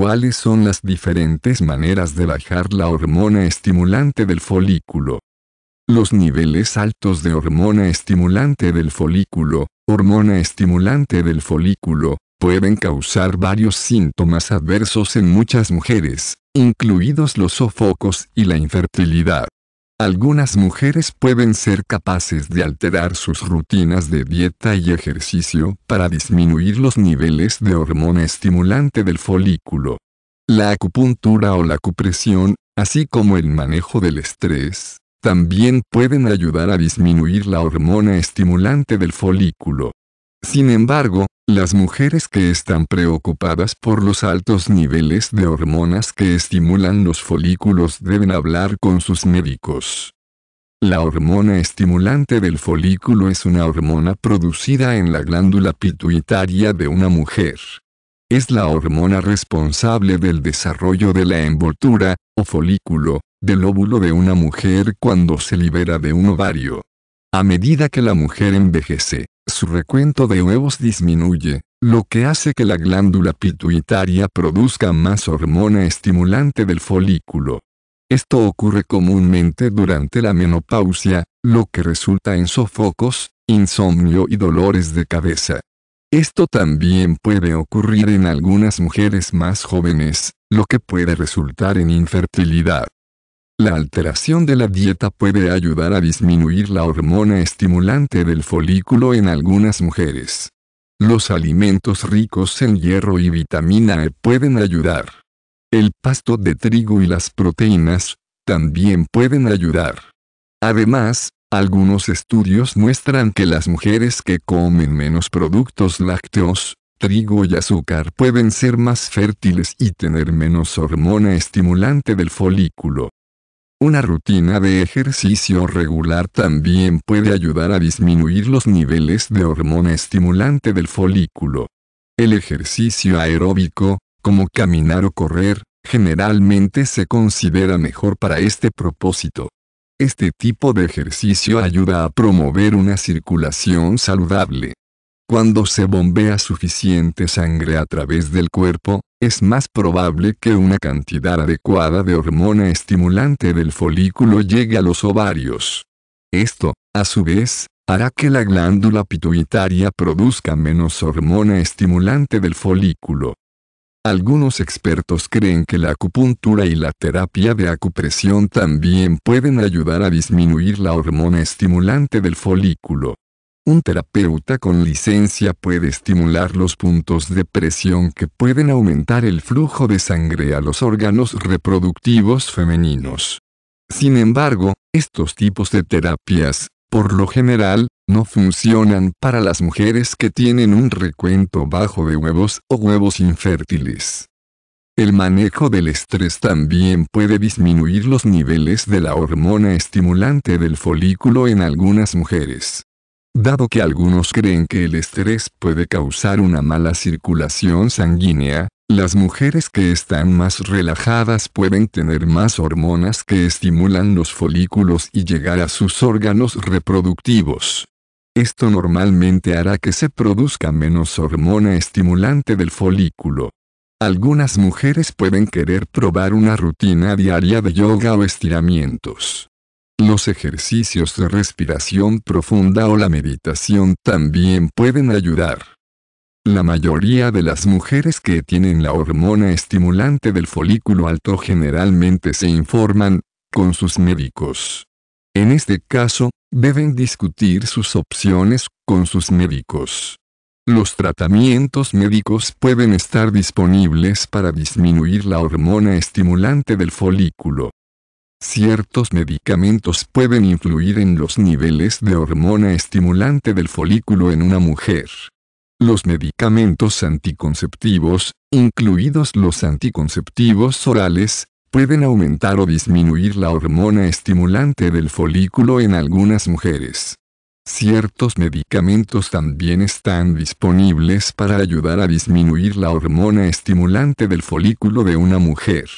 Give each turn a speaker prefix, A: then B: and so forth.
A: cuáles son las diferentes maneras de bajar la hormona estimulante del folículo. Los niveles altos de hormona estimulante del folículo, hormona estimulante del folículo, pueden causar varios síntomas adversos en muchas mujeres, incluidos los sofocos y la infertilidad. Algunas mujeres pueden ser capaces de alterar sus rutinas de dieta y ejercicio para disminuir los niveles de hormona estimulante del folículo. La acupuntura o la acupresión, así como el manejo del estrés, también pueden ayudar a disminuir la hormona estimulante del folículo. Sin embargo, las mujeres que están preocupadas por los altos niveles de hormonas que estimulan los folículos deben hablar con sus médicos. La hormona estimulante del folículo es una hormona producida en la glándula pituitaria de una mujer. Es la hormona responsable del desarrollo de la envoltura, o folículo, del óvulo de una mujer cuando se libera de un ovario. A medida que la mujer envejece, su recuento de huevos disminuye, lo que hace que la glándula pituitaria produzca más hormona estimulante del folículo. Esto ocurre comúnmente durante la menopausia, lo que resulta en sofocos, insomnio y dolores de cabeza. Esto también puede ocurrir en algunas mujeres más jóvenes, lo que puede resultar en infertilidad. La alteración de la dieta puede ayudar a disminuir la hormona estimulante del folículo en algunas mujeres. Los alimentos ricos en hierro y vitamina E pueden ayudar. El pasto de trigo y las proteínas también pueden ayudar. Además, algunos estudios muestran que las mujeres que comen menos productos lácteos, trigo y azúcar pueden ser más fértiles y tener menos hormona estimulante del folículo. Una rutina de ejercicio regular también puede ayudar a disminuir los niveles de hormona estimulante del folículo. El ejercicio aeróbico, como caminar o correr, generalmente se considera mejor para este propósito. Este tipo de ejercicio ayuda a promover una circulación saludable, cuando se bombea suficiente sangre a través del cuerpo, es más probable que una cantidad adecuada de hormona estimulante del folículo llegue a los ovarios. Esto, a su vez, hará que la glándula pituitaria produzca menos hormona estimulante del folículo. Algunos expertos creen que la acupuntura y la terapia de acupresión también pueden ayudar a disminuir la hormona estimulante del folículo. Un terapeuta con licencia puede estimular los puntos de presión que pueden aumentar el flujo de sangre a los órganos reproductivos femeninos. Sin embargo, estos tipos de terapias, por lo general, no funcionan para las mujeres que tienen un recuento bajo de huevos o huevos infértiles. El manejo del estrés también puede disminuir los niveles de la hormona estimulante del folículo en algunas mujeres. Dado que algunos creen que el estrés puede causar una mala circulación sanguínea, las mujeres que están más relajadas pueden tener más hormonas que estimulan los folículos y llegar a sus órganos reproductivos. Esto normalmente hará que se produzca menos hormona estimulante del folículo. Algunas mujeres pueden querer probar una rutina diaria de yoga o estiramientos. Los ejercicios de respiración profunda o la meditación también pueden ayudar. La mayoría de las mujeres que tienen la hormona estimulante del folículo alto generalmente se informan, con sus médicos. En este caso, deben discutir sus opciones con sus médicos. Los tratamientos médicos pueden estar disponibles para disminuir la hormona estimulante del folículo. Ciertos medicamentos pueden influir en los niveles de hormona estimulante del folículo en una mujer. Los medicamentos anticonceptivos, incluidos los anticonceptivos orales, pueden aumentar o disminuir la hormona estimulante del folículo en algunas mujeres. Ciertos medicamentos también están disponibles para ayudar a disminuir la hormona estimulante del folículo de una mujer.